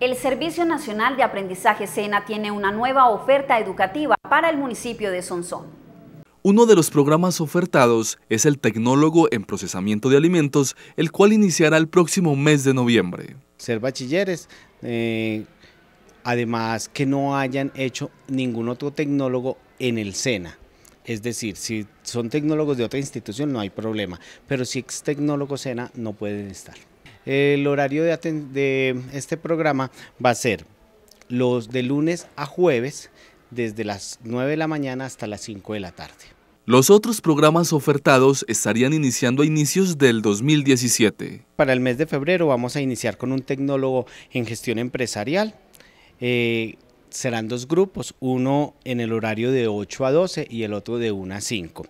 El Servicio Nacional de Aprendizaje SENA tiene una nueva oferta educativa para el municipio de Sonsón. Uno de los programas ofertados es el Tecnólogo en Procesamiento de Alimentos, el cual iniciará el próximo mes de noviembre. Ser bachilleres, eh, además que no hayan hecho ningún otro tecnólogo en el SENA. Es decir, si son tecnólogos de otra institución no hay problema, pero si es tecnólogo SENA no pueden estar. El horario de, este programa va a ser los de lunes a jueves desde las 9 de la mañana hasta las 5 de la tarde. Los otros programas ofertados estarían iniciando a inicios del 2017. Para el mes de febrero vamos a iniciar con un tecnólogo en gestión empresarial. Eh, serán dos grupos, uno en el horario de 8 a 12 y el otro de 1 a 5.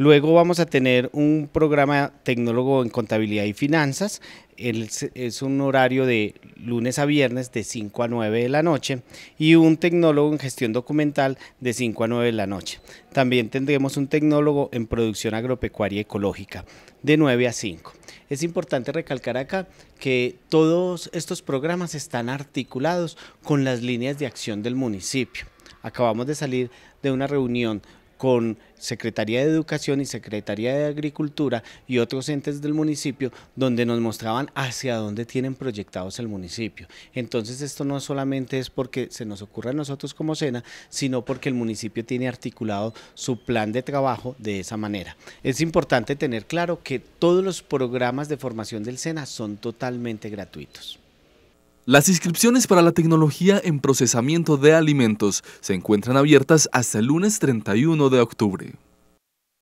Luego vamos a tener un programa tecnólogo en contabilidad y finanzas. Es un horario de lunes a viernes de 5 a 9 de la noche y un tecnólogo en gestión documental de 5 a 9 de la noche. También tendremos un tecnólogo en producción agropecuaria ecológica de 9 a 5. Es importante recalcar acá que todos estos programas están articulados con las líneas de acción del municipio. Acabamos de salir de una reunión con Secretaría de Educación y Secretaría de Agricultura y otros entes del municipio donde nos mostraban hacia dónde tienen proyectados el municipio. Entonces esto no solamente es porque se nos ocurre a nosotros como SENA, sino porque el municipio tiene articulado su plan de trabajo de esa manera. Es importante tener claro que todos los programas de formación del SENA son totalmente gratuitos. Las inscripciones para la tecnología en procesamiento de alimentos se encuentran abiertas hasta el lunes 31 de octubre.